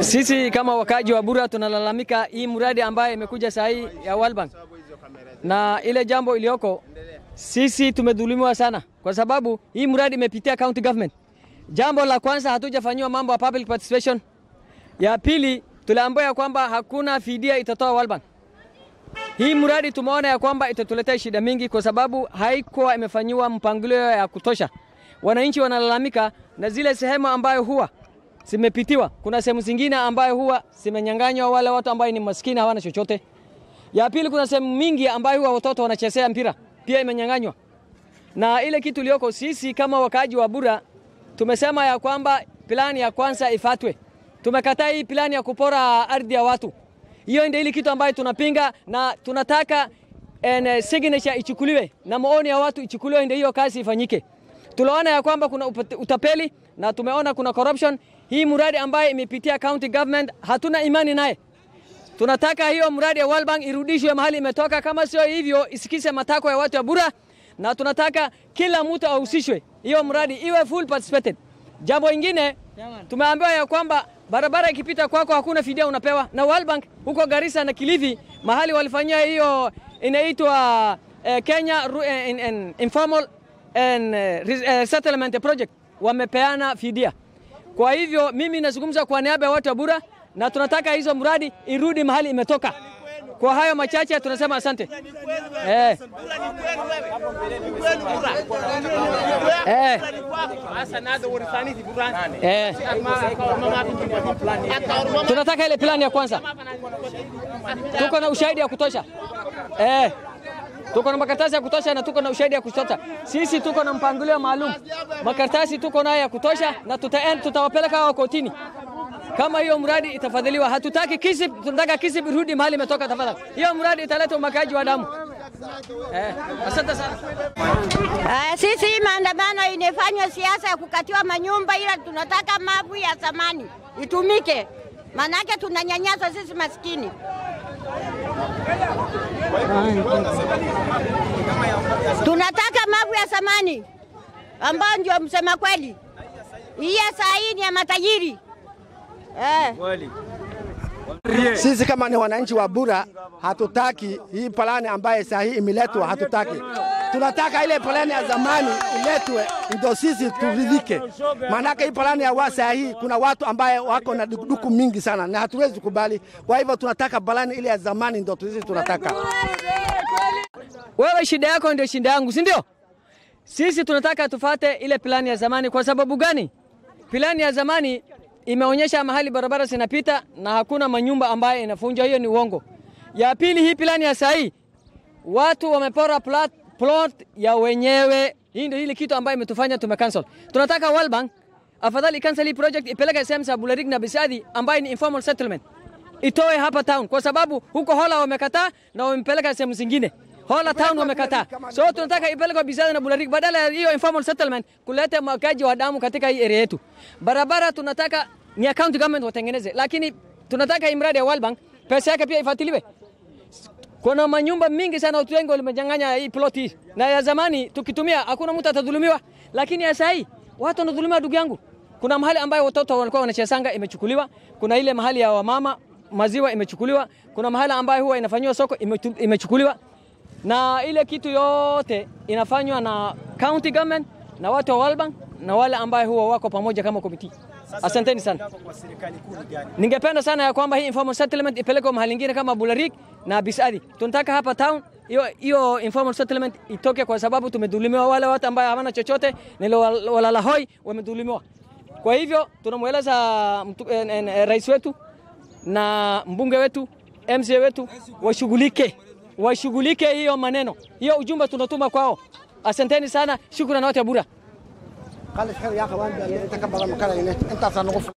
Sisi kama wakaji wa Bura tunalalamika hii mradi ambayo imekuja saa hii ya World Bank na ile jambo iliyoko, sisi tumedhulumiwa sana, kwa sababu hii mradi imepitia county government. Jambo la kwanza hatujafanyiwa mambo ya public participation. Ya pili tuliambiwa kwamba hakuna fidia itatoa World Bank. Hii mradi tumeona ya kwamba itatuletea shida mingi, kwa sababu haikuwa imefanyiwa mpangilio ya kutosha. Wananchi wanalalamika na zile sehemu ambayo huwa zimepitiwa. Kuna sehemu zingine ambayo huwa zimenyang'anywa wale watu ambao ni maskini hawana chochote. Ya pili, kuna sehemu mingi ambayo huwa watoto wanachezea mpira pia imenyang'anywa. Na ile kitu iliyoko sisi kama wakaaji wa Bura tumesema ya kwamba plani ya kwanza ifatwe. Tumekataa hii plani ya kupora ardhi ya watu. Hiyo ndio ile kitu ambayo tunapinga na tunataka en, eh, signature ichukuliwe na maoni ya watu ichukuliwe, ndio hiyo kazi ifanyike. Tunaona ya kwamba kuna utapeli na tumeona kuna corruption. Hii mradi ambayo imepitia county government hatuna imani naye. Tunataka hiyo mradi ya World Bank irudishwe mahali imetoka, kama sio hivyo isikise matakwa ya watu ya Bura, na tunataka kila mtu ahusishwe hiyo mradi iwe full participated. Jambo ingine tumeambiwa ya kwamba barabara ikipita kwako kwa hakuna fidia unapewa na World Bank huko Garissa na Kilifi, mahali walifanyia hiyo inaitwa uh, Kenya uh, in, in, informal and, uh, settlement project wamepeana fidia. Kwa hivyo mimi nazungumza kwa niaba ya watu wa Bura na tunataka hizo mradi irudi mahali imetoka. Kwa hayo machache tunasema asante. Eh. Eh. Eh. Tunataka ile plani ya kwanza, tuko na ushahidi ya kutosha eh tuko na makaratasi ya kutosha na tuko na ushahidi ya kutosha. Sisi tuko na mpangilio maalum, makaratasi tuko nayo ya kutosha, na tutaenda tutawapeleka hao kotini kama hiyo mradi itafadhiliwa. Hatutaki Kisip, tunataka Kisip rudi mahali imetoka. Tafadhali, hiyo mradi italeta umwagaji wa damu. Eh, asante sana. Uh, sisi maandamano inafanywa siasa ya kukatiwa manyumba, ila tunataka mavu ya thamani itumike, maanake tunanyanyaswa sisi maskini. Tunataka mambo ya samani ambayo ndio msema kweli. Hii saa hii ni ya matajiri eh. Sisi kama ni wananchi wa Bura hatutaki hii palani ambaye saa hii imeletwa, hatutaki tunataka ile plani ya zamani iletwe ndio sisi turidhike, maanake hii plani ya wasa hii kuna watu ambaye wako na dukuduku mingi sana na hatuwezi kubali. Kwa hivyo tunataka plani ile ya zamani ndio sisi tunataka. Wewe shida yako ndio shida yangu, si ndio? Sisi tunataka tufate ile plani ya zamani. Kwa sababu gani? Plani ya zamani imeonyesha mahali barabara zinapita na hakuna manyumba ambayo inafunjwa, hiyo ni uongo. Ya pili, hii plani ya sahii watu wamepora plat plot ya wenyewe. Hii ndio ile kitu ambayo imetufanya tume cancel. Tunataka World Bank afadhali cancel hii project, ipeleke sehemu za Bulerik na Bisadi ambayo ni informal settlement, itoe hapa town, kwa sababu huko Hola wamekataa na wamepeleka sehemu zingine. Hola town wamekataa, so tunataka ipeleke Bisadi na Bulerik badala ya hiyo informal settlement kuleta makaji wa damu katika hii area yetu. Barabara tunataka ni account government watengeneze, lakini tunataka imradi ya World Bank pesa yake pia ifuatiliwe. Kuna manyumba mingi sana, watu wengi walimejanganya hii ploti, na ya zamani tukitumia hakuna mtu atadhulumiwa, lakini ya hii watu wanadhulumiwa, ndugu yangu. Kuna mahali ambayo watoto walikuwa wanachesanga imechukuliwa, kuna ile mahali ya wamama maziwa imechukuliwa, kuna mahali ambayo huwa inafanyiwa soko imechukuliwa, na ile kitu yote inafanywa na county government na watu wa Walbank na wale ambaye huwa wako pamoja kama komiti. Asanteni sana. Ningependa sana ya kwamba hii informal settlement ipelekwe mahali ingine kama Bularik na Bisadi. Tunataka hapa town hiyo hiyo informal settlement itoke, kwa sababu tumedhulumiwa. Wale watu ambao hawana chochote ni walala hoi, wamedhulumiwa. Kwa hivyo tunamweleza eh, eh, eh, rais wetu na mbunge wetu MC wetu washughulike, washughulike hiyo maneno, hiyo ujumbe tunatuma kwao. Asanteni sana, shukrani wote bura قال الحر يا اخي انت كبر المكان انت صار نغفر